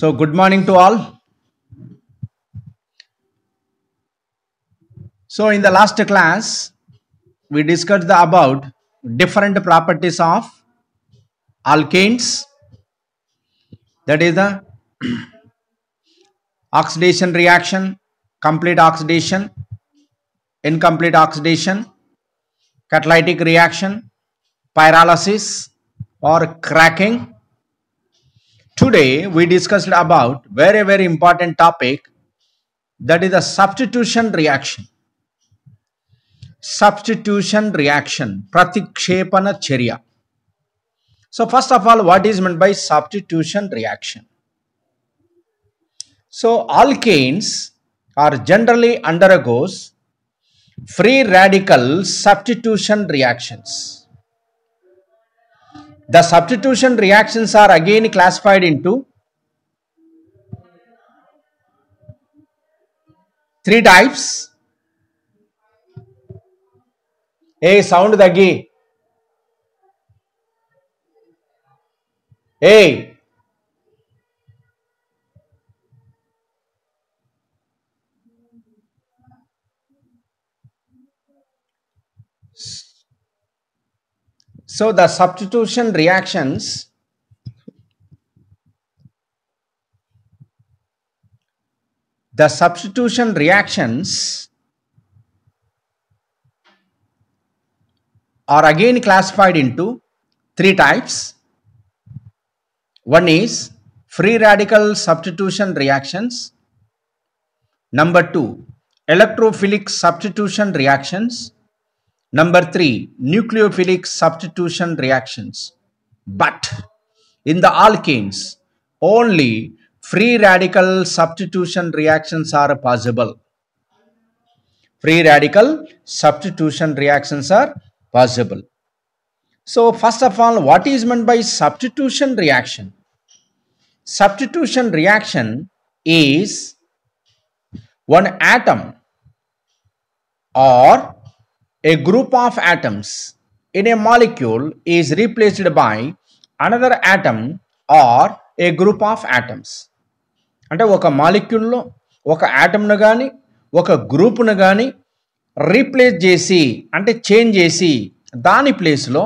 So, good morning to all. So, in the last class, we discussed the, about different properties of alkanes, that is the oxidation reaction, complete oxidation, incomplete oxidation, catalytic reaction, pyrolysis or cracking Today, we discussed about very, very important topic that is a substitution reaction. Substitution reaction, pratikshepana charya. So first of all, what is meant by substitution reaction? So alkanes are generally undergoes free radical substitution reactions. The substitution reactions are again classified into three types. A sound the a So the substitution reactions the substitution reactions are again classified into three types. One is free radical substitution reactions. Number two, electrophilic substitution reactions. Number three, nucleophilic substitution reactions. But in the alkenes, only free radical substitution reactions are possible. Free radical substitution reactions are possible. So first of all, what is meant by substitution reaction? Substitution reaction is one atom or A group of atoms in a molecule is replaced by another atom or a group of atoms. అంటే ఒక మాలిక్యూల్లో ఒక యాటమ్ను కానీ ఒక గ్రూప్ను కానీ replace చేసి అంటే change చేసి దాని ప్లేస్లో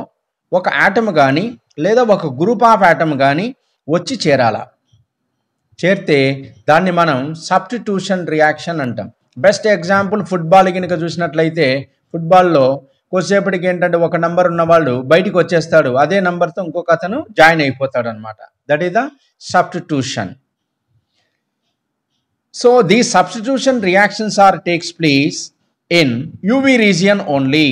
ఒక యాటమ్ కానీ లేదా ఒక గ్రూప్ ఆఫ్ యాటమ్ కానీ వచ్చి చేరాల చేరితే దాన్ని మనం సబ్స్టిట్యూషన్ రియాక్షన్ అంటాం బెస్ట్ ఎగ్జాంపుల్ ఫుట్బాల్ కనుక చూసినట్లయితే ఫుట్బాల్లో కొద్దిసేపటికి ఏంటంటే ఒక నంబర్ ఉన్నవాళ్ళు బయటికి వచ్చేస్తాడు అదే నంబర్తో ఇంకొక అతను జాయిన్ అయిపోతాడు అనమాట that is the substitution so the substitution reactions are takes place in UV region only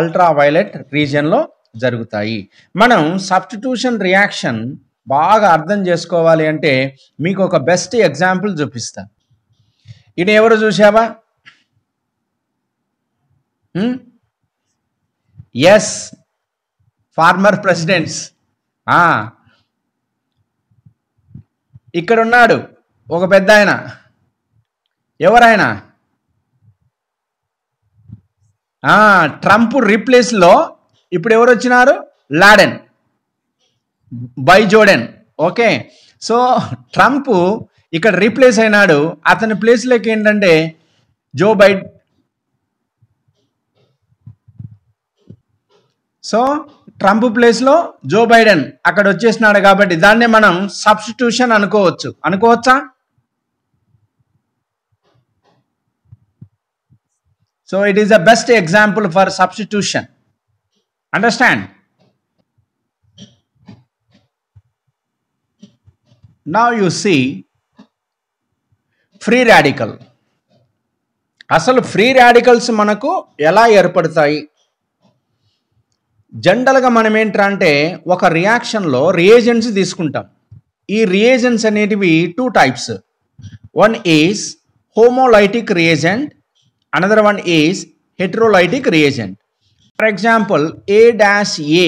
ultra violet రీజియన్లో జరుగుతాయి మనం సబ్స్టిట్యూషన్ రియాక్షన్ బాగా అర్థం చేసుకోవాలి అంటే మీకు ఒక బెస్ట్ ఎగ్జాంపుల్ చూపిస్తా ఇది ఎవరు చూసావా ఎస్ ఫార్మర్ ప్రెసిడెంట్స్ ఇక్కడున్నాడు ఒక పెద్ద ఆయన ఎవరైనా ట్రంప్ రీప్లేస్లో ఇప్పుడు ఎవరు వచ్చినారు లాడెన్ బై జోడెన్ ఓకే సో ట్రంప్ ఇక్కడ రీప్లేస్ అయినాడు అతని ప్లేస్లోకి ఏంటంటే జో బైడ్ సో ట్రంప్ ప్లేస్లో జో బైడెన్ అక్కడ వచ్చేసినాడు కాబట్టి దాన్ని మనం సబ్స్టిట్యూషన్ అనుకోవచ్చు అనుకోవచ్చా so it is the best example for substitution understand నా యు సీ ఫ్రీ రాడికల్ అసలు ఫ్రీ రాడికల్స్ మనకు ఎలా ఏర్పడతాయి జనరల్గా మనం ఏంట్రా అంటే ఒక రియాక్షన్లో రియేజెంట్స్ తీసుకుంటాం ఈ రియేజెంట్స్ అనేటివి two types one is homolytic reagent another one is heterolytic reagent for example A dash A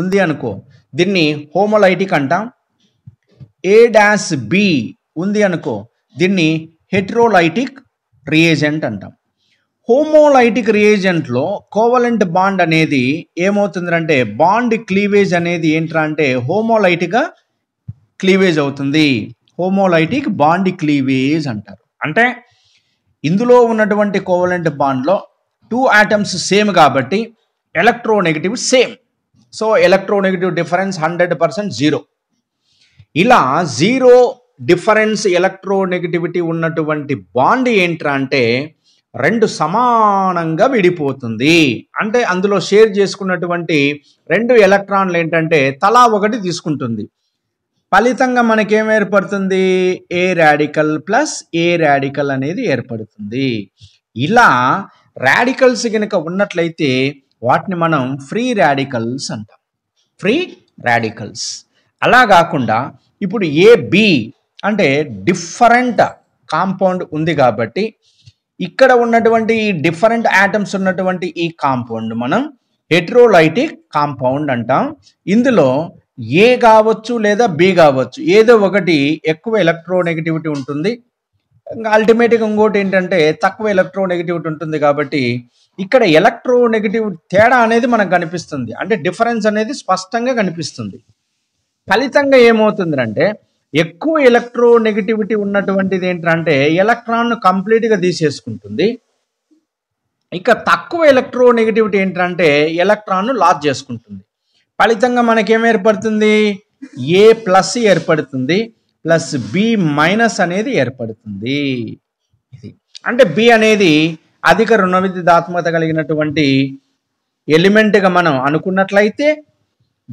ఉంది అనుకో దీన్ని హోమోలైటిక్ అంటాం ఏ డాష్ బి ఉంది అనుకో దీన్ని హెట్రోలైటిక్ రియేజెంట్ అంటాం హోమోలైటిక్ రియేజెంట్లో కోవలెంట్ బాండ్ అనేది ఏమవుతుందంటే బాండ్ క్లీవేజ్ అనేది ఏంట్రా అంటే హోమోలైటిక్గా క్లీవేజ్ అవుతుంది హోమోలైటిక్ బాండ్ క్లీవేజ్ అంటారు అంటే ఇందులో ఉన్నటువంటి కోవలెంట్ బాండ్లో టూ ఆటమ్స్ సేమ్ కాబట్టి electronegative same so electronegative difference hundred percent zero ఇలా జీరో డిఫరెన్స్ ఎలక్ట్రోనెగటివిటీ ఉన్నటువంటి బాండ్ ఏంట్రా అంటే రెండు సమానంగా విడిపోతుంది అంటే అందులో షేర్ చేసుకున్నటువంటి రెండు ఎలక్ట్రాన్లు ఏంటంటే తలా ఒకటి తీసుకుంటుంది ఫలితంగా మనకేం ఏర్పడుతుంది A radical plus A radical అనేది ఏర్పడుతుంది ఇలా రాడికల్స్ కనుక ఉన్నట్లయితే వాటిని మనం ఫ్రీ రాడికల్స్ అంటాం ఫ్రీ రాడికల్స్ అలా కాకుండా ఇప్పుడు ఏ బి అంటే డిఫరెంట్ కాంపౌండ్ ఉంది కాబట్టి ఇక్కడ ఉన్నటువంటి ఈ డిఫరెంట్ యాటమ్స్ ఉన్నటువంటి ఈ కాంపౌండ్ మనం హెట్రోలైటిక్ కాంపౌండ్ అంటాం ఇందులో ఏ కావచ్చు లేదా బి కావచ్చు ఏదో ఒకటి ఎక్కువ నెగిటివిటీ ఉంటుంది ఇంకా అల్టిమేట్గా ఇంకోటి ఏంటంటే తక్కువ నెగిటివిటీ ఉంటుంది కాబట్టి ఇక్కడ ఎలక్ట్రోనెగటివ్ తేడా అనేది మనకు కనిపిస్తుంది అంటే డిఫరెన్స్ అనేది స్పష్టంగా కనిపిస్తుంది ఫలితంగా ఏమవుతుందంటే ఎక్కువ ఎలక్ట్రో నెగిటివిటీ ఉన్నటువంటిది ఏంటంటే ఎలక్ట్రాన్ను కంప్లీట్గా తీసేసుకుంటుంది ఇక తక్కువ ఎలక్ట్రో నెగిటివిటీ ఏంటంటే ఎలక్ట్రాన్ను లాస్ చేసుకుంటుంది ఫలితంగా మనకేం ఏర్పడుతుంది ఏ ప్లస్ ఏర్పడుతుంది ప్లస్ బి మైనస్ అనేది ఏర్పడుతుంది ఇది అంటే బి అనేది అధిక రుణ కలిగినటువంటి ఎలిమెంట్గా మనం అనుకున్నట్లయితే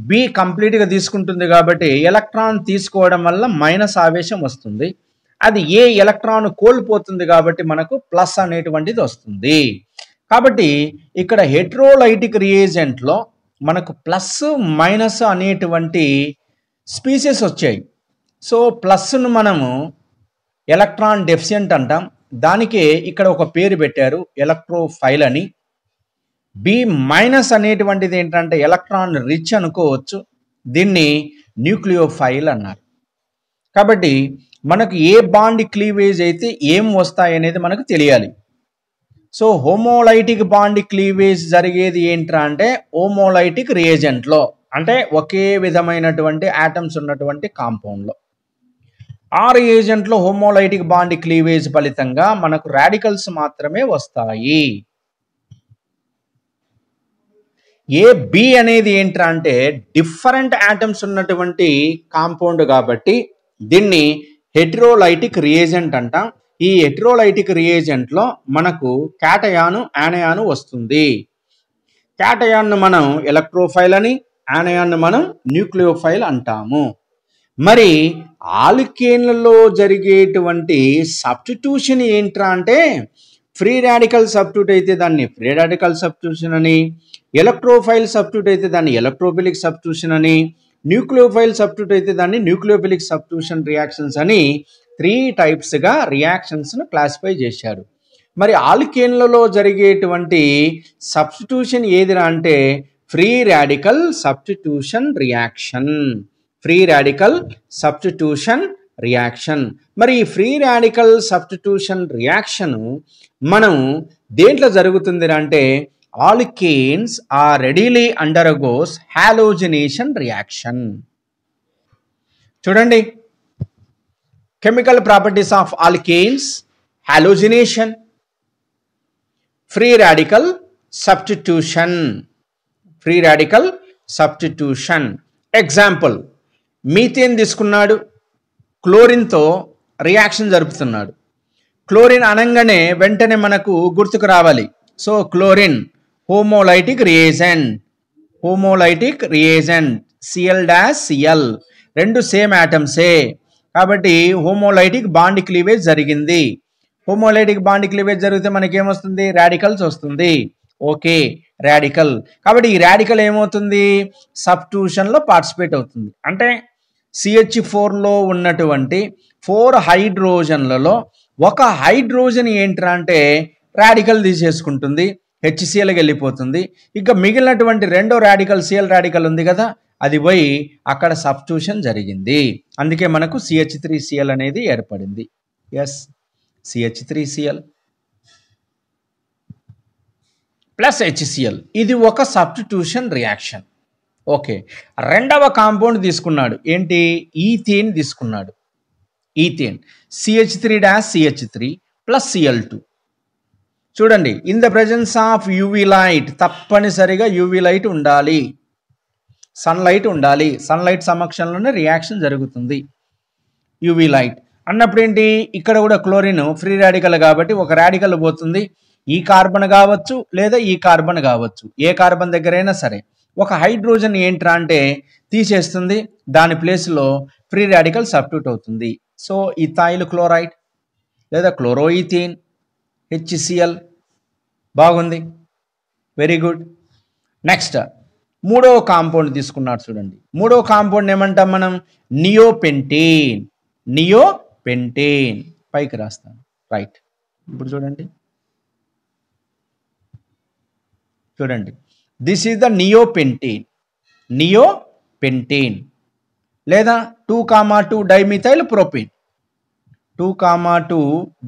బి కంప్లీట్గా తీసుకుంటుంది కాబట్టి ఎలక్ట్రాన్ తీసుకోవడం వల్ల మైనస్ ఆవేశం వస్తుంది అది ఏ ఎలక్ట్రాన్ కోల్పోతుంది కాబట్టి మనకు ప్లస్ అనేటువంటిది వస్తుంది కాబట్టి ఇక్కడ హెట్రోలైటిక్ రియేజెంట్లో మనకు ప్లస్ మైనస్ అనేటువంటి స్పీసెస్ వచ్చాయి సో ప్లస్ను మనము ఎలక్ట్రాన్ డెఫిషియంట్ అంటాం దానికే ఇక్కడ ఒక పేరు పెట్టారు ఎలక్ట్రోఫైల్ అని బి మైనస్ అనేటువంటిది ఏంటంటే ఎలక్ట్రాన్ రిచ్ అనుకోవచ్చు దీన్ని న్యూక్లియోఫైల్ అన్నారు కాబట్టి మనకు ఏ బాండ్ క్లీవేజ్ అయితే ఏం వస్తాయి అనేది మనకు తెలియాలి సో హోమోలైటిక్ బాండ్ క్లీవేజ్ జరిగేది ఏంట్రా అంటే హోమోలైటిక్ రియేజెంట్లో అంటే ఒకే విధమైనటువంటి యాటమ్స్ ఉన్నటువంటి కాంపౌండ్లో ఆ రియేజెంట్లో హోమోలైటిక్ బాండ్ క్లీవేజ్ ఫలితంగా మనకు రాడికల్స్ మాత్రమే వస్తాయి ఏ బి అనేది ఏంట్రా అంటే డిఫరెంట్ యాటమ్స్ ఉన్నటువంటి కాంపౌండ్ కాబట్టి దీన్ని హెట్రోలైటిక్ రియేజెంట్ అంటాం ఈ హెట్రోలైటిక్ రియేజెంట్లో మనకు క్యాటయాను యానయాను వస్తుంది క్యాటయాన్ను మనం ఎలక్ట్రోఫైల్ అని యానయాన్ను మనం న్యూక్లియోఫైల్ అంటాము మరి ఆలికేన్లలో జరిగేటువంటి సబ్స్టిట్యూషన్ ఏంట్రా అంటే ఫ్రీ రాడికల్ సబ్స్టిట్యూట్ అయితే దాన్ని ఫ్రీ రాడికల్ సబ్స్టిట్యూషన్ అని ఎలక్ట్రోఫైల్ సబ్స్టిట్యూట్ అయితే దాన్ని ఎలక్ట్రోఫిలిక్ సబ్ట్యూషన్ అని న్యూక్లియోఫైల్ సబ్ట్యూట్ అయితే దాన్ని న్యూక్లియోఫిలిక్ సబ్స్టిట్యూషన్ రియాక్షన్స్ అని త్రీ టైప్స్గా రియాక్షన్స్ను క్లాసిఫై చేశారు మరి ఆల్కేన్లలో జరిగేటువంటి సబ్స్టిట్యూషన్ ఏదిరా అంటే free radical substitution reaction free radical substitution reaction మరి ఈ ఫ్రీ రాడికల్ సబ్స్టిట్యూషన్ రియాక్షన్ మనం దేంట్లో జరుగుతుంది అంటే alkanes are readily undergoes halogenation reaction చూడండి chemical properties of alkanes halogenation free radical substitution free radical substitution example methane తీసుకున్నాడు క్లోరిన్తో reaction జరుపుతున్నాడు chlorine అనగానే వెంటనే మనకు గుర్తుకు రావాలి so chlorine homolytic reagent homolytic reagent C L dash C L రెండు సేమ్ యాటమ్సే కాబట్టి హోమోలైటిక్ బాండ్ క్లీవేజ్ జరిగింది హోమోలైటిక్ బాండ్ క్లీవేజ్ జరిగితే మనకి ఏమొస్తుంది రాడికల్స్ వస్తుంది ఓకే రాడికల్ కాబట్టి ఈ రాడికల్ ఏమవుతుంది సబ్స్టిట్యూషన్లో పార్టిసిపేట్ అవుతుంది అంటే సిహెచ్ ఫోర్లో ఉన్నటువంటి ఫోర్ హైడ్రోజన్లలో ఒక హైడ్రోజన్ ఏంటంటే అంటే రాడికల్ తీసేసుకుంటుంది హెచ్సిఎల్కి వెళ్ళిపోతుంది ఇంకా మిగిలినటువంటి రెండో రాడికల్ సిఎల్ రాడికల్ ఉంది కదా అది పోయి అక్కడ సబ్స్ట్యూషన్ జరిగింది అందుకే మనకు సిహెచ్ త్రీ సిఎల్ అనేది ఏర్పడింది S C H three C L plus H C L ఇది ఒక సబ్స్టిట్యూషన్ రియాక్షన్ ఓకే రెండవ కాంపౌండ్ తీసుకున్నాడు ఏంటి ఈథేన్ తీసుకున్నాడు ethane C H three dash C H three plus C L two చూడండి in the presence of UV light తప్పనిసరిగా యూవీ లైట్ ఉండాలి సన్లైట్ ఉండాలి సన్లైట్ సమక్షంలోనే రియాక్షన్ జరుగుతుంది యూవీ లైట్ అన్నప్పుడు ఏంటి ఇక్కడ కూడా క్లోరిన్ ఫ్రీ రాడికల్ కాబట్టి ఒక రాడికల్ పోతుంది ఈ కార్బన్ కావచ్చు లేదా ఈ కార్బన్ కావచ్చు ఏ కార్బన్ దగ్గరైనా సరే ఒక హైడ్రోజన్ ఏంట్రా అంటే తీసేస్తుంది దాని ప్లేస్లో ఫ్రీ రాడికల్ సబ్ట్యూట్ అవుతుంది సో ఈ థాయిల్ క్లోరైడ్ లేదా క్లోరోయిథీన్ హెచ్సిఎల్ బాగుంది వెరీ గుడ్ నెక్స్ట్ మూడవ కాంపౌండ్ తీసుకున్నాడు చూడండి మూడవ కాంపౌండ్ ఏమంటాం మనం నియోపెంటేన్ నియోపెంటేన్ పైకి రాస్తాను రైట్ ఇప్పుడు చూడండి చూడండి this is the neopentane neopentane లేదా two comma two dimethyl propane two comma two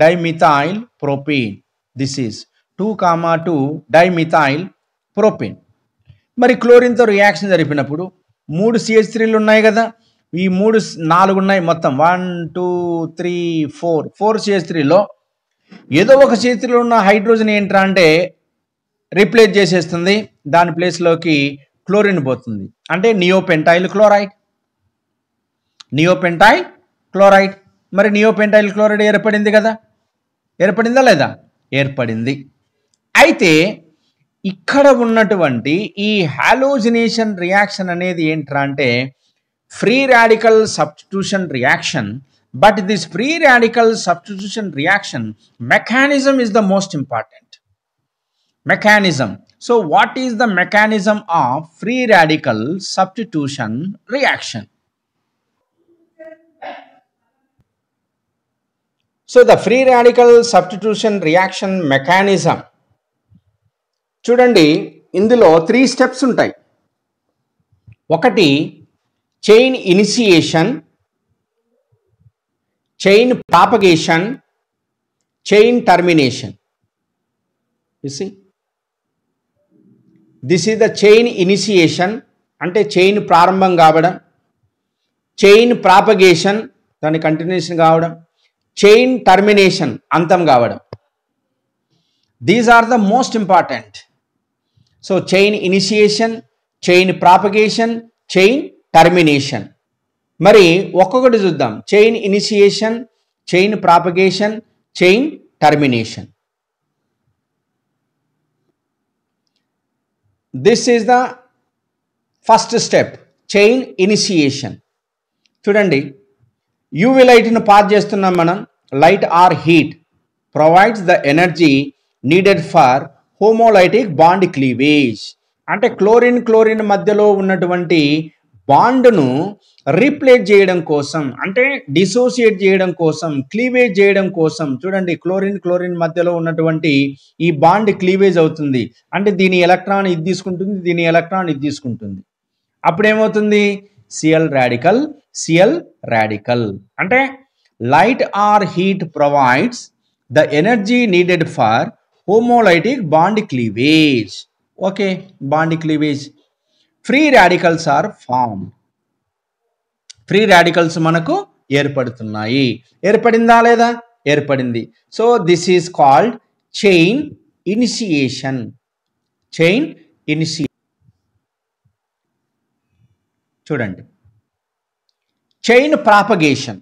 dimethyl propene this is two comma two dimethyl propene మరి క్లోరిన్తో రియాక్షన్ జరిపినప్పుడు మూడు సిహెచ్ త్రీలు ఉన్నాయి కదా ఈ మూడు నాలుగు ఉన్నాయి మొత్తం one two three four four CH త్రీలో ఏదో ఒక సిహెచ్ త్రీలో ఉన్న హైడ్రోజన్ ఏంట్రా అంటే రీప్లేస్ చేసేస్తుంది దాని ప్లేస్లోకి క్లోరిన్ పోతుంది అంటే నియోపెంటాయిల్ క్లోరైడ్ నియోపెంటాయిల్ క్లోరైడ్ మరి నియోపెంటైల్ క్లోరైడ్ ఏర్పడింది కదా ఏర్పడిందా లేదా ఏర్పడింది అయితే ఇక్కడ ఉన్నటువంటి ఈ హాలోజినేషన్ రియాక్షన్ అనేది ఏంట్రా అంటే free radical substitution reaction but this free radical substitution reaction mechanism is the most important mechanism so what is the mechanism of free radical substitution reaction so the free radical substitution reaction mechanism చూడండి ఇందులో three steps ఉంటాయి ఒకటి chain initiation chain propagation chain termination see this is the chain initiation అంటే chain ప్రారంభం కావడం chain propagation దాని continuation కావడం chain termination అంతం కావడం these are the most important so chain initiation chain propagation chain termination మరి ఒక్కొక్కటి చూద్దాం chain initiation chain propagation chain termination this is the first step chain initiation చూడండి యూవి లైట్ను pass చేస్తున్నాం మనం light or heat provides the energy needed for homolytic bond cleavage అంటే chlorine chlorine మధ్యలో ఉన్నటువంటి బాండ్ను రీప్లేస్ చేయడం కోసం అంటే డిసోసియేట్ చేయడం కోసం క్లీవేజ్ చేయడం కోసం చూడండి క్లోరిన్ క్లోరిన్ మధ్యలో ఉన్నటువంటి ఈ బాండ్ క్లీవేజ్ అవుతుంది అంటే దీని ఎలక్ట్రాన్ ఇది తీసుకుంటుంది దీని ఎలక్ట్రాన్ ఇది తీసుకుంటుంది అప్పుడేమవుతుంది సిఎల్ రాడికల్ సిఎల్ రాడికల్ అంటే light or heat provides the energy needed for homolytic bond cleavage okay bond cleavage free radicals are form free radicals మనకు ఏర్పడుతున్నాయి ఏర్పడిందా లేదా ఏర్పడింది so this is called chain initiation chain initiation చూడండి chain propagation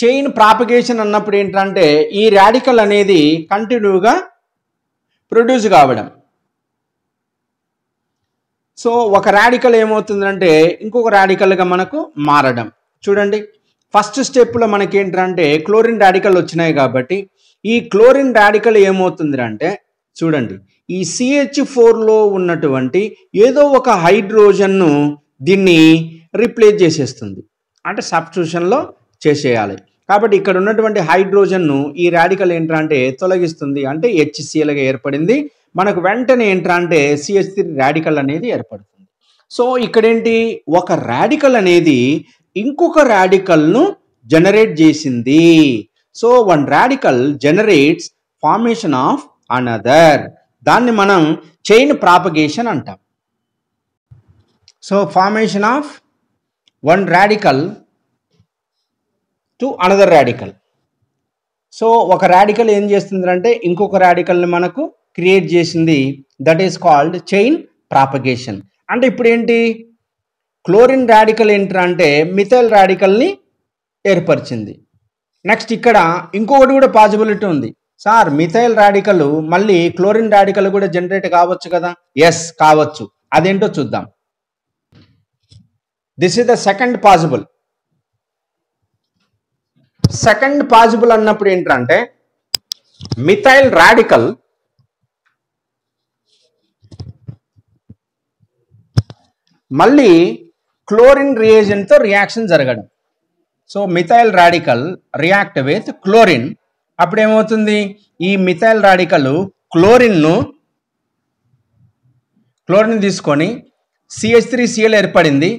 chain propagation అన్నప్పుడు ఏంటంటే ఈ radical అనేది కంటిన్యూగా ప్రొడ్యూస్ కావడం సో ఒక రాడికల్ ఏమవుతుందంటే ఇంకొక రాడికల్గా మనకు మారడం చూడండి ఫస్ట్ స్టెప్లో మనకి ఏంటంటే క్లోరిన్ రాడికల్ వచ్చినాయి కాబట్టి ఈ క్లోరిన్ రాడికల్ ఏమవుతుంది అంటే చూడండి ఈ సిహెచ్ ఫోర్లో ఉన్నటువంటి ఏదో ఒక హైడ్రోజన్ను దీన్ని రీప్లేస్ చేసేస్తుంది అంటే సబ్స్టిట్యూషన్లో చేసేయాలి కాబట్టి ఇక్కడ ఉన్నటువంటి హైడ్రోజన్ను ఈ రాడికల్ ఏంట్రా తొలగిస్తుంది అంటే హెచ్సిఎల్గా ఏర్పడింది మనకు వెంటనే ఏంట్రా అంటే సిహెచ్ త్రీ రాడికల్ అనేది ఏర్పడుతుంది సో ఇక్కడేంటి ఒక రాడికల్ అనేది ఇంకొక రాడికల్ను జనరేట్ చేసింది so one radical generates formation of another దాన్ని మనం చైన్ ప్రాపగేషన్ అంటాం so formation of one radical to another radical so ఒక రాడికల్ ఏం చేస్తుందంటే ఇంకొక రాడికల్ని మనకు క్రియేట్ చేసింది that is called chain propagation అంటే ఇప్పుడు ఏంటి క్లోరిన్ రాడికల్ ఏంటంటే మిథైల్ రాడికల్ని ఏర్పరిచింది నెక్స్ట్ ఇక్కడ ఇంకొకటి కూడా పాజిబిలిటీ ఉంది సార్ మిథైల్ రాడికల్ మళ్ళీ క్లోరిన్ రాడికల్ కూడా జనరేట్ కావచ్చు కదా ఎస్ కావచ్చు అదేంటో చూద్దాం this is the second possible second possible అన్నప్పుడు ఏంటంటే మిథైల్ రాడికల్ మళ్ళీ క్లోరిన్ రియేజెంట్తో రియాక్షన్ జరగడం so methyl radical react with chlorine అప్పుడేమవుతుంది ఈ మిథైల్ రాడికలు క్లోరిన్ను క్లోరిన్ తీసుకొని సిహెచ్ త్రీ సిఎల్ ఏర్పడింది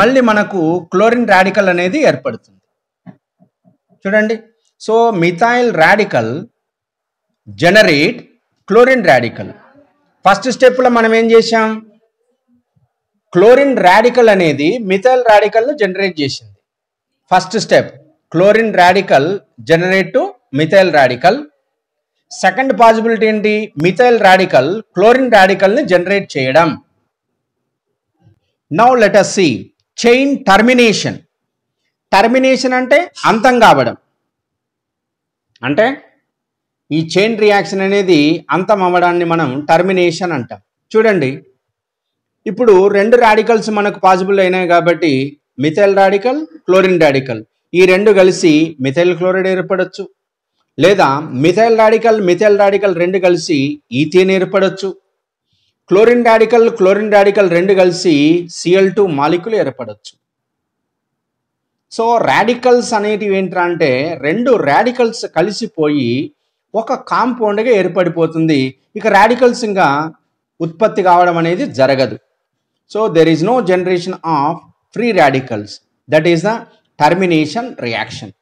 మళ్ళీ మనకు క్లోరిన్ రాడికల్ అనేది ఏర్పడుతుంది చూడండి so methyl radical generate chlorine radical first స్టెప్లో మనం ఏం చేసాం క్లోరిన్ రాడికల్ అనేది మిథైల్ రాడికల్ను జనరేట్ చేసింది first step chlorine radical generate methyl radical second possibility ఏంటి మిథైల్ రాడికల్ క్లోరిన్ రాడికల్ని జనరేట్ చేయడం now let us see chain termination termination అంటే అంతం కావడం అంటే ఈ చైన్ రియాక్షన్ అనేది అంతం అవ్వడాన్ని మనం టర్మినేషన్ అంటాం చూడండి ఇప్పుడు రెండు రాడికల్స్ మనకు పాసిబుల్ అయినాయి కాబట్టి మిథైల్ రాడికల్ క్లోరిన్ రాడికల్ ఈ రెండు కలిసి మిథైల్ క్లోరైడ్ ఏర్పడచ్చు లేదా మిథైల్ రాడికల్ మిథైల్ రాడికల్ రెండు కలిసి ఈథేన్ ఏర్పడవచ్చు క్లోరిన్ రాడికల్ క్లోరిన్ రాడికల్ రెండు కలిసి సిఎల్ టూ మాలిక్యులు ఏర్పడవచ్చు సో రాడికల్స్ అనేటివి ఏంట్రా అంటే రెండు రాడికల్స్ కలిసిపోయి ఒక కాంపౌండ్గా ఏర్పడిపోతుంది ఇక రాడికల్స్ ఇంకా ఉత్పత్తి కావడం అనేది జరగదు so there is no generation of free radicals that is the termination reaction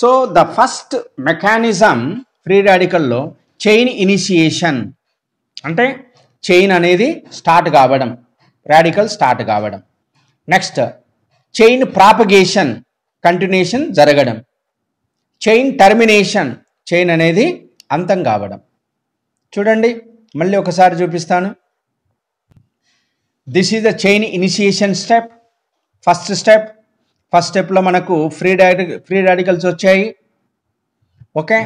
so the first mechanism free రాడికల్లో చైన్ ఇనిషియేషన్ అంటే చైన్ అనేది స్టార్ట్ కావడం రాడికల్ స్టార్ట్ కావడం నెక్స్ట్ చైన్ ప్రాపగేషన్ కంటిన్యూషన్ జరగడం చైన్ టర్మినేషన్ చైన్ అనేది అంతం కావడం చూడండి మళ్ళీ ఒకసారి చూపిస్తాను this is the chain initiation step first step first స్టెప్లో మనకు ఫ్రీ డాడి ఫ్రీ రాడికల్స్ వచ్చాయి ఓకే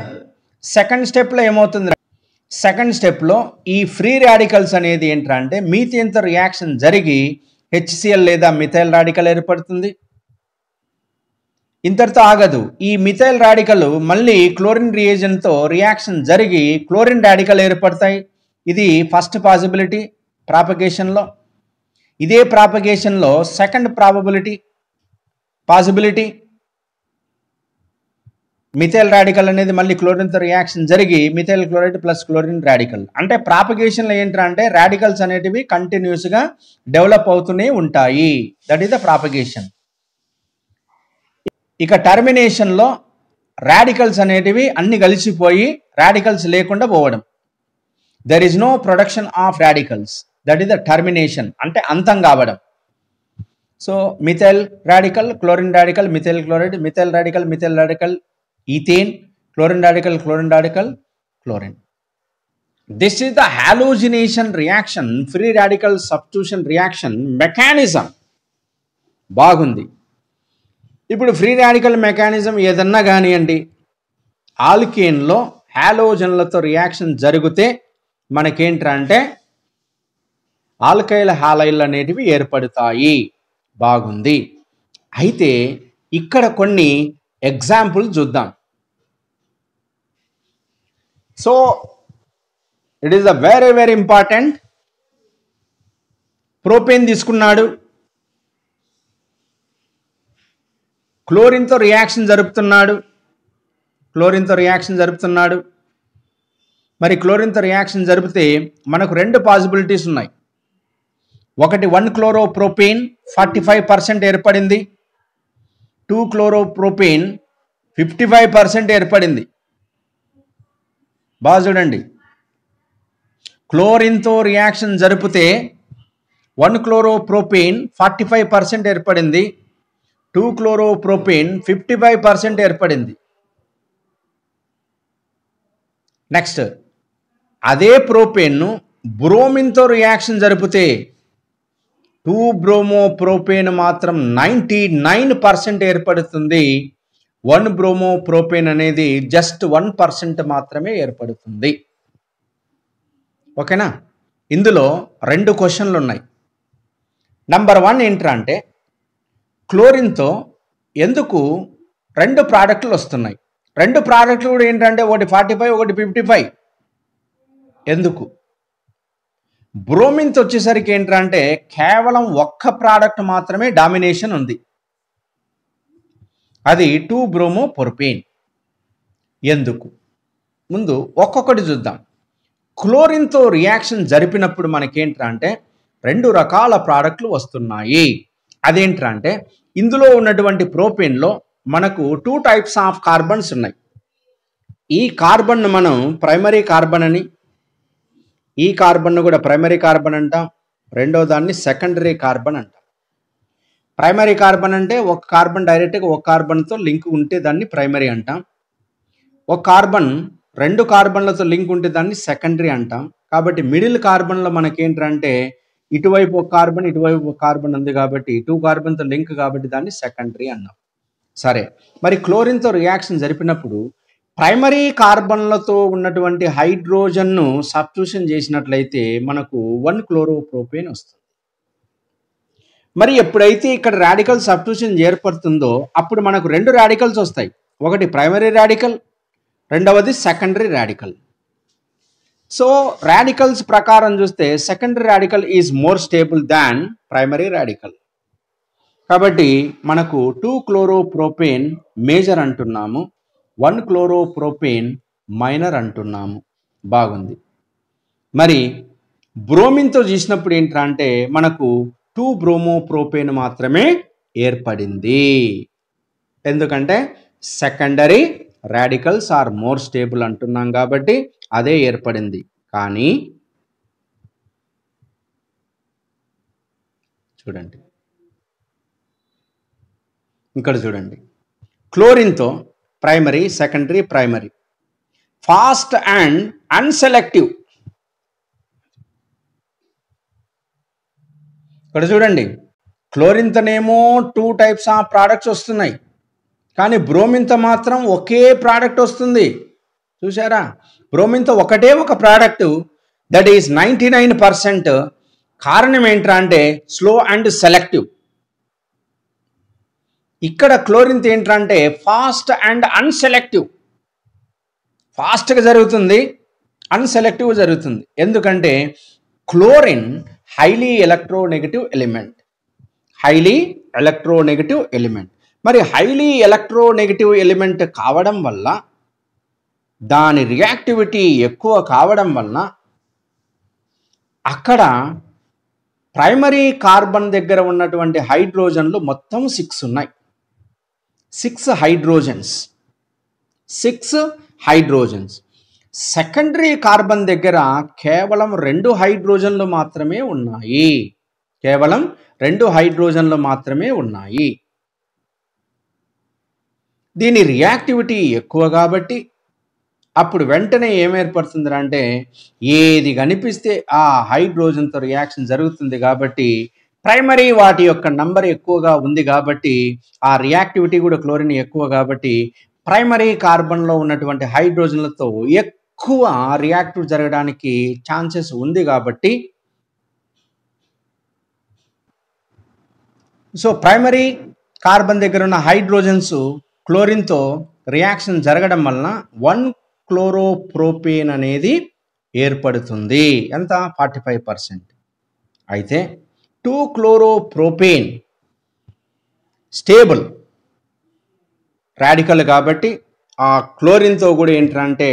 సెకండ్ స్టెప్లో ఏమవుతుంది సెకండ్ స్టెప్లో ఈ ఫ్రీ రాడికల్స్ అనేది ఏంటంటే మీథేన్తో రియాక్షన్ జరిగి హెచ్సిఎల్ లేదా మిథైల్ రాడికల్ ఏర్పడుతుంది ఇంతటితో ఆగదు ఈ మిథైల్ రాడికల్ మళ్ళీ క్లోరిన్ రియేజన్తో రియాక్షన్ జరిగి క్లోరిన్ రాడికల్ ఏర్పడతాయి ఇది ఫస్ట్ పాసిబిలిటీ ప్రాపగేషన్లో ఇదే ప్రాపగేషన్లో second probability possibility methyl radical అనేది మళ్ళీ క్లోరిన్తో రియాక్షన్ జరిగి methyl chloride plus chlorine radical అంటే ప్రాపగేషన్లో ఏంటంటే రాడికల్స్ అనేటివి కంటిన్యూస్గా డెవలప్ అవుతూనే ఉంటాయి దట్ ఈస్ ద ప్రాపగేషన్ ఇక టర్మినేషన్లో రాడికల్స్ అనేటివి అన్ని కలిసిపోయి రాడికల్స్ లేకుండా పోవడం there is no production of radicals that is the termination అంటే అంతం కావడం so methyl radical chlorine radical methyl chloride methyl radical methyl radical ethane chlorine radical chlorine radical chlorine this is the halogenation reaction free radical substitution reaction mechanism బాగుంది ఇప్పుడు free radical mechanism ఏదన్నా కానివ్వండి ఆల్కేన్లో హాలోజన్లతో reaction జరిగితే మనకేంట్రా అంటే alkyl హాలైల్ అనేటివి ఏర్పడతాయి బాగుంది అయితే ఇక్కడ కొన్ని ఎగ్జాంపుల్ చూద్దాం so it is a very very important propane తీసుకున్నాడు క్లోరిన్తో రియాక్షన్ జరుపుతున్నాడు క్లోరిన్తో రియాక్షన్ జరుపుతున్నాడు మరి క్లోరిన్తో రియాక్షన్ జరిపితే మనకు రెండు పాసిబిలిటీస్ ఉన్నాయి ఒకటి one propene forty five percent ఏర్పడింది two chloropropane fifty five percent ఏర్పడింది బాగా చూడండి క్లోరిన్తో రియాక్షన్ జరిపితే one chloropropane forty five percent ఏర్పడింది two propene fifty five percent ఏర్పడింది నెక్స్ట్ అదే ప్రోపేన్ను బ్రోమిన్తో రియాక్షన్ జరిపితే టూ బ్రోమో ప్రోపేన్ మాత్రం నైంటీ నైన్ పర్సెంట్ ఏర్పడుతుంది వన్ బ్రోమో ప్రోపేన్ అనేది జస్ట్ వన్ పర్సెంట్ మాత్రమే ఏర్పడుతుంది ఓకేనా ఇందులో రెండు క్వశ్చన్లు ఉన్నాయి నంబర్ వన్ ఏంట్రా అంటే క్లోరిన్తో ఎందుకు రెండు ప్రోడక్ట్లు వస్తున్నాయి రెండు ప్రోడక్ట్లు కూడా ఏంటంటే ఒకటి ఫార్టీ ఫైవ్ ఒకటి ఫిఫ్టీ ఫైవ్ ఎందుకు బ్రోమిన్స్ వచ్చేసరికి ఏంటంటే కేవలం ఒక్క ప్రోడక్ట్ మాత్రమే డామినేషన్ ఉంది అది టూ బ్రోమో పొర్పేన్ ఎందుకు ముందు ఒక్కొక్కటి చూద్దాం క్లోరిన్తో రియాక్షన్ జరిపినప్పుడు మనకేంట్రా అంటే రెండు రకాల ప్రోడక్ట్లు వస్తున్నాయి అదేంట్రా అంటే ఇందులో ఉన్నటువంటి ప్రోపేన్లో మనకు టూ టైప్స్ ఆఫ్ కార్బన్స్ ఉన్నాయి ఈ కార్బన్ను మనం ప్రైమరీ కార్బన్ అని ఈ కార్బన్ను కూడా ప్రైమరీ కార్బన్ అంటాం రెండో దాన్ని సెకండరీ కార్బన్ అంటాం ప్రైమరీ కార్బన్ అంటే ఒక కార్బన్ డైరెక్ట్గా ఒక కార్బన్తో లింక్ ఉంటే దాన్ని ప్రైమరీ అంటాం ఒక కార్బన్ రెండు కార్బన్లతో లింక్ ఉంటే దాన్ని సెకండరీ అంటాం కాబట్టి మిడిల్ కార్బన్లో మనకేంటంటే ఇటువైపు ఒక కార్బన్ ఇటువైపు ఒక కార్బన్ ఉంది కాబట్టి టూ కార్బన్తో లింక్ కాబట్టి దాన్ని సెకండరీ అన్నాం సరే మరి క్లోరిన్తో రియాక్షన్ జరిపినప్పుడు ప్రైమరీ కార్బన్లతో ఉన్నటువంటి హైడ్రోజన్ను సబ్స్టిట్యూషన్ చేసినట్లయితే మనకు వన్ క్లోరోప్రోపేన్ వస్తుంది మరి ఎప్పుడైతే ఇక్కడ రాడికల్ సబ్స్టిట్యూషన్ ఏర్పడుతుందో అప్పుడు మనకు రెండు రాడికల్స్ వస్తాయి ఒకటి ప్రైమరీ రాడికల్ రెండవది సెకండరీ రాడికల్ సో రాడికల్స్ ప్రకారం చూస్తే secondary radical is more stable than primary radical కాబట్టి మనకు టూ క్లోరోప్రోపేన్ మేజర్ అంటున్నాము వన్ క్లోరోప్రోపేన్ మైనర్ అంటున్నాము బాగుంది మరి బ్రోమిన్తో చూసినప్పుడు ఏంట్రా అంటే మనకు టూ బ్రోమోప్రోపేన్ మాత్రమే ఏర్పడింది ఎందుకంటే secondary radicals are more stable అంటున్నాం కాబట్టి అదే ఏర్పడింది కానీ చూడండి ఇక్కడ చూడండి క్లోరిన్తో primary secondary primary fast and unselective ఇక్కడ చూడండి క్లోరింతనేమో టూ టైప్స్ ఆఫ్ ప్రోడక్ట్స్ వస్తున్నాయి కానీ బ్రోమింత మాత్రం ఒకే ప్రోడక్ట్ వస్తుంది చూసారా బ్రోమింత ఒకటే ఒక product that is ninety nine percent కారణం ఏంట్రా అంటే స్లో అండ్ సెలెక్టివ్ ఇక్కడ క్లోరింత్ ఏంటంటే ఫాస్ట్ అండ్ అన్సెలెక్టివ్ ఫాస్ట్గా జరుగుతుంది అన్సెలెక్టివ్ జరుగుతుంది ఎందుకంటే chlorine highly electronegative element highly electronegative element మరి హైలీ ఎలక్ట్రోనెగటివ్ ఎలిమెంట్ కావడం వల్ల దాని రియాక్టివిటీ ఎక్కువ కావడం వల్ల అక్కడ ప్రైమరీ కార్బన్ దగ్గర ఉన్నటువంటి హైడ్రోజన్లు మొత్తం సిక్స్ ఉన్నాయి six hydrogens six hydrogens secondary carbon దగ్గర కేవలం రెండు హైడ్రోజన్లు మాత్రమే ఉన్నాయి కేవలం రెండు హైడ్రోజన్లు మాత్రమే ఉన్నాయి దీని రియాక్టివిటీ ఎక్కువ కాబట్టి అప్పుడు వెంటనే ఏమేర్పడుతుంది అంటే ఏది కనిపిస్తే ఆ హైడ్రోజన్తో రియాక్షన్ జరుగుతుంది కాబట్టి ప్రైమరీ వాటి యొక్క నంబర్ ఎక్కువగా ఉంది కాబట్టి ఆ రియాక్టివిటీ కూడా క్లోరిన్ ఎక్కువ కాబట్టి ప్రైమరీ కార్బన్లో ఉన్నటువంటి హైడ్రోజన్లతో ఎక్కువ రియాక్టివ్ జరగడానికి ఛాన్సెస్ ఉంది కాబట్టి సో ప్రైమరీ కార్బన్ దగ్గర ఉన్న హైడ్రోజన్స్ క్లోరిన్తో రియాక్షన్ జరగడం వలన వన్ క్లోరోప్రోపేన్ అనేది ఏర్పడుతుంది ఎంత ఫార్టీ ఫైవ్ పర్సెంట్ అయితే క్లోరో క్లోరోప్రోపేన్ స్టేబుల్ రాడికల్ కాబట్టి ఆ క్లోరిన్తో కూడా ఏంటంటే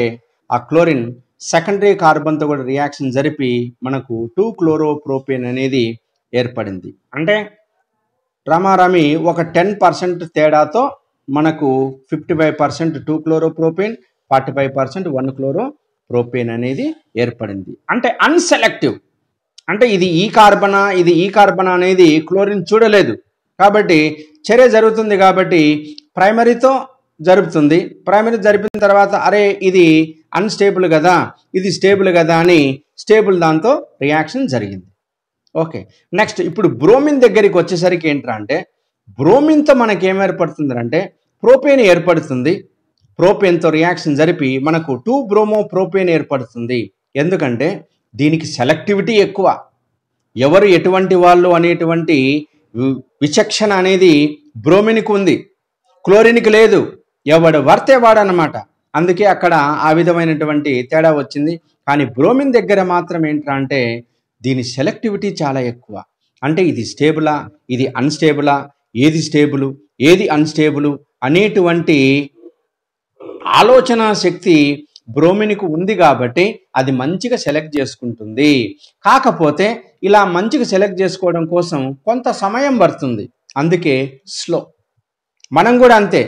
ఆ క్లోరిన్ సెకండరీ కార్బన్తో కూడా రియాక్షన్ జరిపి మనకు టూ క్లోరోప్రోపేన్ అనేది ఏర్పడింది అంటే రామారామి ఒక టెన్ పర్సెంట్ తేడాతో మనకు fifty five percent two chloropropane forty five percent one chloropropane అనేది ఏర్పడింది అంటే అన్సెలెక్టివ్ అంటే ఇది ఈ కార్బన ఇది ఈ కార్బన అనేది క్లోరిన్ చూడలేదు కాబట్టి చర్య జరుగుతుంది కాబట్టి ప్రైమరీతో జరుపుతుంది ప్రైమరీ జరిపిన తర్వాత అరే ఇది అన్స్టేబుల్ కదా ఇది స్టేబుల్ కదా అని స్టేబుల్ దాంతో రియాక్షన్ జరిగింది ఓకే నెక్స్ట్ ఇప్పుడు బ్రోమిన్ దగ్గరికి వచ్చేసరికి ఏంట్రా అంటే బ్రోమిన్తో మనకి ఏం ఏర్పడుతుంది అంటే ప్రోపేన్ ఏర్పడుతుంది ప్రోపేన్తో రియాక్షన్ జరిపి మనకు టూ బ్రోమో ప్రోపేన్ ఏర్పడుతుంది ఎందుకంటే దీనికి సెలెక్టివిటీ ఎక్కువ ఎవరు ఎటువంటి వాళ్ళు అనేటువంటి విచక్షణ అనేది బ్రోమినికి ఉంది క్లోరిన్కి లేదు ఎవడు వర్తే వాడనమాట అందుకే అక్కడ ఆ విధమైనటువంటి తేడా వచ్చింది కానీ బ్రోమిన్ దగ్గర మాత్రం ఏంటంటే దీని సెలెక్టివిటీ చాలా ఎక్కువ అంటే ఇది స్టేబులా ఇది అన్స్టేబులా ఏది స్టేబులు ఏది అన్స్టేబులు అనేటువంటి ఆలోచన శక్తి బ్రోమినికు ఉంది కాబట్టి అది మంచిగా సెలెక్ట్ చేసుకుంటుంది కాకపోతే ఇలా మంచిగా సెలెక్ట్ చేసుకోవడం కోసం కొంత సమయం పడుతుంది అందుకే స్లో మనం కూడా అంతే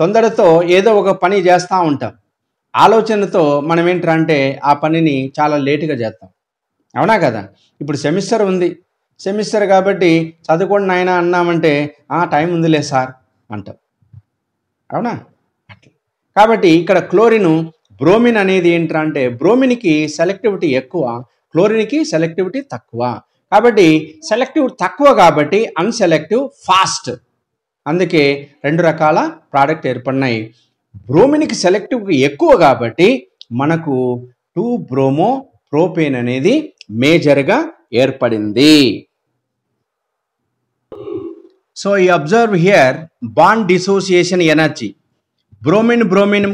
తొందరతో ఏదో ఒక పని చేస్తూ ఉంటాం ఆలోచనతో మనం ఏంటంటే ఆ పనిని చాలా లేటుగా చేస్తాం అవునా కదా ఇప్పుడు సెమిస్టర్ ఉంది సెమిస్టర్ కాబట్టి చదువుకోండి నాయన అన్నామంటే ఆ టైం ఉందిలే సార్ అంటాం అవునా కాబట్టి ఇక్కడ క్లోరిను బ్రోమిన్ అనేది ఏంట్రా అంటే బ్రోమిన్కి సెలెక్టివిటీ ఎక్కువ క్లోరిన్కి సెలెక్టివిటీ తక్కువ కాబట్టి సెలెక్టివ్ తక్కువ కాబట్టి అన్సెలెక్టివ్ ఫాస్ట్ అందుకే రెండు రకాల ప్రోడక్ట్ ఏర్పడినాయి బ్రోమిన్కి సెలెక్టివ్ ఎక్కువ కాబట్టి మనకు టూ బ్రోమో ప్రోపేన్ అనేది మేజర్గా ఏర్పడింది సో ఈ observe here bond dissociation energy bromine bromine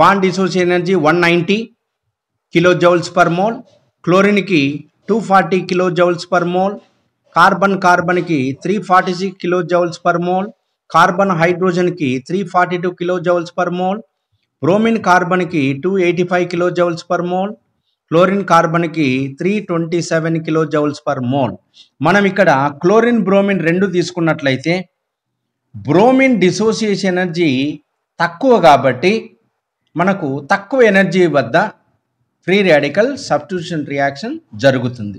bond dissociation energy one ninety kilo joules per mole క్లోరిన్కి two forty kilo joules per mole carbon కార్బన్కి three forty six kilo joules per mole carbon హైడ్రోజన్కి three forty two kilo joules per mole bromine కార్బన్కి two eighty five kilo joules per mole chlorine కార్బన్కి three twenty seven kilo joules per mole మనం ఇక్కడ chlorine bromine రెండు తీసుకున్నట్లయితే bromine dissociation energy తక్కువ కాబట్టి మనకు తక్కువ ఎనర్జీ వద్ద ఫ్రీ రాడికల్ సబ్స్టిట్యూషన్ రియాక్షన్ జరుగుతుంది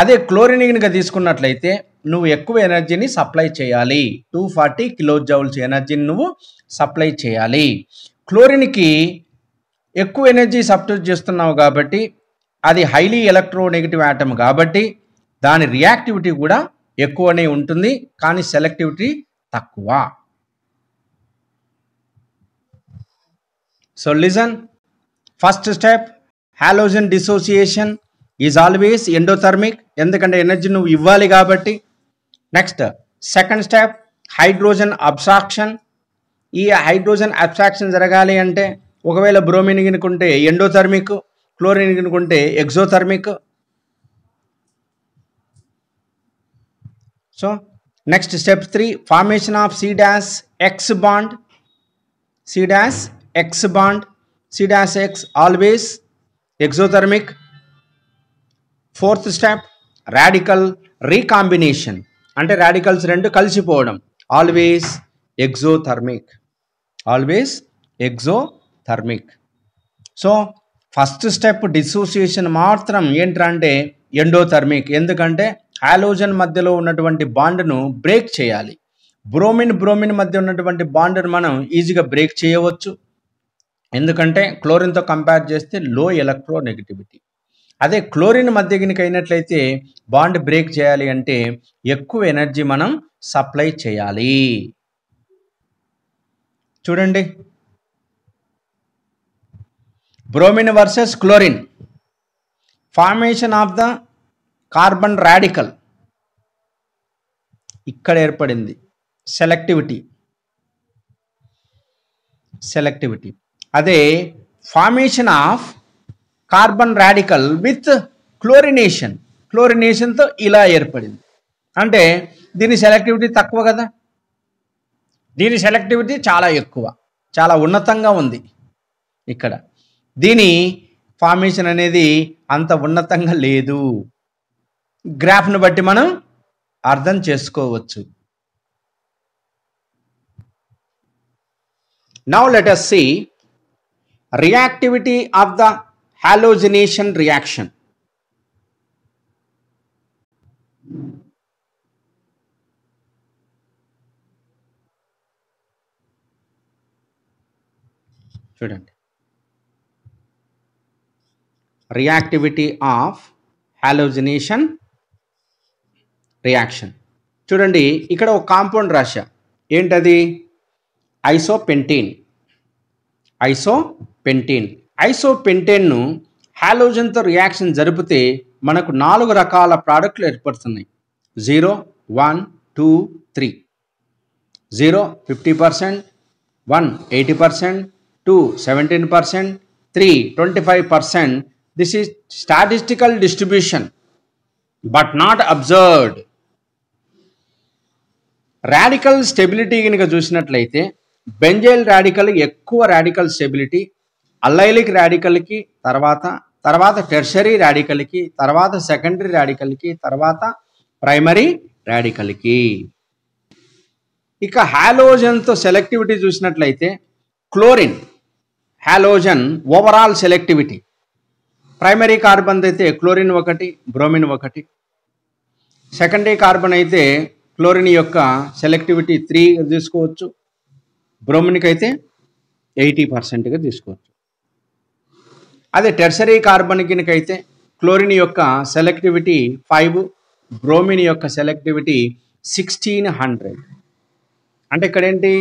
అదే క్లోరిన్ తీసుకున్నట్లయితే నువ్వు ఎక్కువ ఎనర్జీని సప్లై చేయాలి టూ ఫార్టీ కిలో జౌల్స్ ఎనర్జీని నువ్వు సప్లై చేయాలి క్లోరిన్కి ఎక్కువ ఎనర్జీ సబ్స్టిట్యూట్ చేస్తున్నావు కాబట్టి అది హైలీ ఎలక్ట్రోనెగిటివ్ ఆటమ్ కాబట్టి దాని రియాక్టివిటీ కూడా ఎక్కువనే ఉంటుంది కానీ సెలెక్టివిటీ తక్కువ so listen first step halogen dissociation is always endothermic ఎందుకంటే ఎనర్జీ నువ్వు ఇవ్వాలి కాబట్టి next second step hydrogen abstraction ఈ హైడ్రోజన్ అబ్సాక్షన్ జరగాలి అంటే ఒకవేళ బ్రోమిన్ కనుకుంటే ఎండోథర్మిక్ క్లోరిన్ కనుకుంటే exothermic so next step three formation of C X bond సీడాస్ X bond, C dash X always exothermic. Fourth step, radical recombination. అంటే radicals రెండు కలిసిపోవడం always exothermic always exothermic so first step dissociation మాత్రం ఏంటంటే endothermic ఎందుకంటే halogen మధ్యలో ఉన్నటువంటి బాండ్ను బ్రేక్ చేయాలి బ్రోమిన్ బ్రోమిన్ మధ్య ఉన్నటువంటి బాండ్ను మనం ఈజీగా బ్రేక్ చేయవచ్చు ఎందుకంటే క్లోరిన్తో కంపేర్ చేస్తే లో ఎలక్ట్రో నెగిటివిటీ అదే క్లోరిన్ మధ్య కనుక అయినట్లయితే బాండ్ బ్రేక్ చేయాలి అంటే ఎక్కువ ఎనర్జీ మనం సప్లై చేయాలి చూడండి bromine versus chlorine formation of the carbon radical ఇక్కడ ఏర్పడింది సెలెక్టివిటీ సెలెక్టివిటీ అదే formation of carbon radical with chlorination క్లోరినేషన్తో ఇలా ఏర్పడింది అంటే దీని సెలెక్టివిటీ తక్కువ కదా దీని సెలెక్టివిటీ చాలా ఎక్కువ చాలా ఉన్నతంగా ఉంది ఇక్కడ దీని ఫార్మేషన్ అనేది అంత ఉన్నతంగా లేదు గ్రాఫ్ను బట్టి మనం అర్థం చేసుకోవచ్చు now let us reactivity of the halogenation reaction చూడండి రియాక్టివిటీ ఆఫ్ హాలోజినేషన్ రియాక్షన్ చూడండి ఇక్కడ ఒక కాంపౌండ్ రాశా ఏంటది ఐసోపెంటీన్ ఐసో పెంటేన్ ఐసోపెంటేన్ను హాలోజన్తో రియాక్షన్ జరిపితే మనకు నాలుగు రకాల ప్రోడక్ట్లు ఏర్పడుతున్నాయి zero one two three zero fifty percent one eighty percent two seventeen percent three twenty five percent this is statistical distribution but not observed radical stability కనుక చూసినట్లయితే బెంజైల్ రాడికల్ ఎక్కువ radical stability allylic ర్యాడికల్కి తర్వాత తర్వాత tertiary ర్యాడికల్కి తర్వాత secondary ర్యాడికల్కి తర్వాత primary ర్యాడికల్కి ఇక హాలోజన్తో సెలెక్టివిటీ చూసినట్లయితే chlorine halogen overall selectivity primary carbon అయితే క్లోరిన్ ఒకటి బ్రోమిన్ ఒకటి సెకండరీ కార్బన్ అయితే క్లోరిన్ యొక్క సెలెక్టివిటీ త్రీ తీసుకోవచ్చు బ్రోమిన్కి అయితే ఎయిటీ పర్సెంట్గా తీసుకోవచ్చు అదే టెర్సరీ కార్బన్ అయితే క్లోరిన్ యొక్క సెలెక్టివిటీ ఫైవ్ బ్రోమిన్ యొక్క సెలెక్టివిటీ సిక్స్టీన్ హండ్రెడ్ అంటే ఇక్కడేంటి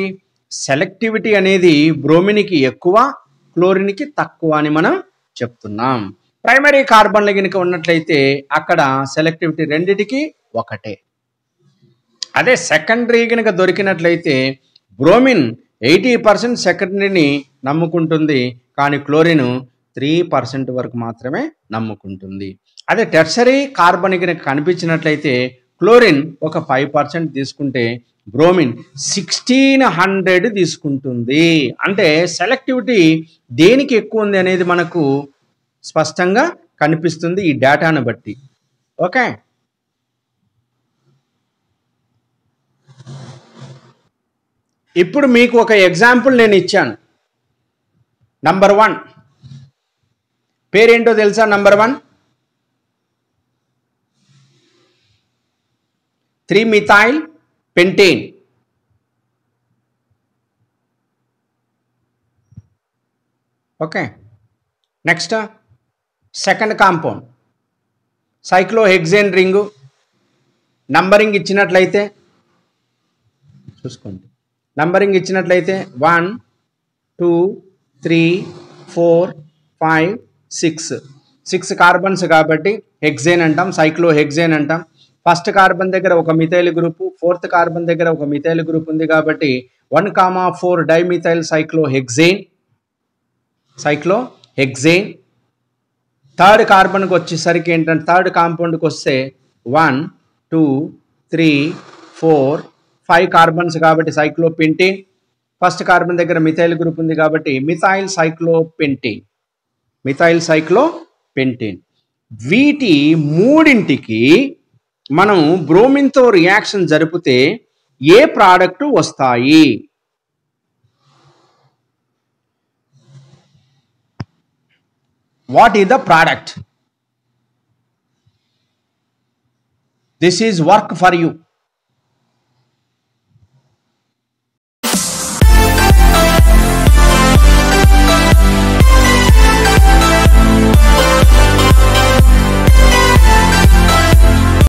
సెలెక్టివిటీ అనేది బ్రోమిన్కి ఎక్కువ క్లోరిన్కి తక్కువ అని మనం చెప్తున్నాం ప్రైమరీ కార్బన్లు కనుక ఉన్నట్లయితే అక్కడ సెలెక్టివిటీ రెండిటికి ఒకటే అదే సెకండరీ కనుక దొరికినట్లయితే బ్రోమిన్ ఎయిటీ పర్సెంట్ సెకండరీని నమ్ముకుంటుంది కానీ క్లోరిన్ త్రీ పర్సెంట్ వరకు మాత్రమే నమ్ముకుంటుంది అదే టెర్సరీ కార్బన్ కనుక కనిపించినట్లయితే క్లోరిన్ ఒక ఫైవ్ పర్సెంట్ తీసుకుంటే బ్రోమిన్ సిక్స్టీన్ హండ్రెడ్ తీసుకుంటుంది అంటే సెలెక్టివిటీ దేనికి ఎక్కువ ఉంది అనేది మనకు స్పష్టంగా కనిపిస్తుంది ఈ డేటాను బట్టి ఓకే ఇప్పుడు మీకు ఒక ఎగ్జాంపుల్ నేను ఇచ్చాను నంబర్ వన్ వేరేంటో తెలుసా number 1 3 methyl pentyne okay next second compound cyclohexane ring numbering ఇచ్చినట్లయితే చూస్కోండి నంబరింగ్ ఇచ్చినట్లయితే 1 2 3 4 5 సిక్స్ సిక్స్ కార్బన్స్ కాబట్టి హెగ్జేన్ అంటాం సైక్లో హెగ్జేన్ అంటాం ఫస్ట్ కార్బన్ దగ్గర ఒక మిథైల్ గ్రూపు ఫోర్త్ కార్బన్ దగ్గర ఒక మిథైల్ గ్రూప్ ఉంది కాబట్టి one comma four dimethyl cyclohexane cyclohexane third కార్బన్కి వచ్చేసరికి ఏంటంటే థర్డ్ కాంపౌండ్కి వస్తే one two three four five carbons కాబట్టి సైక్లో సైక్లోపెంటీన్ ఫస్ట్ కార్బన్ దగ్గర మిథైల్ గ్రూప్ ఉంది కాబట్టి methyl cyclo cyclopentene methyl cyclopentane వీటి మూడింటికి మనం బ్రోమిన్తో రియాక్షన్ జరిపితే ఏ ప్రోడక్ట్ వస్తాయి what is the product this is work for you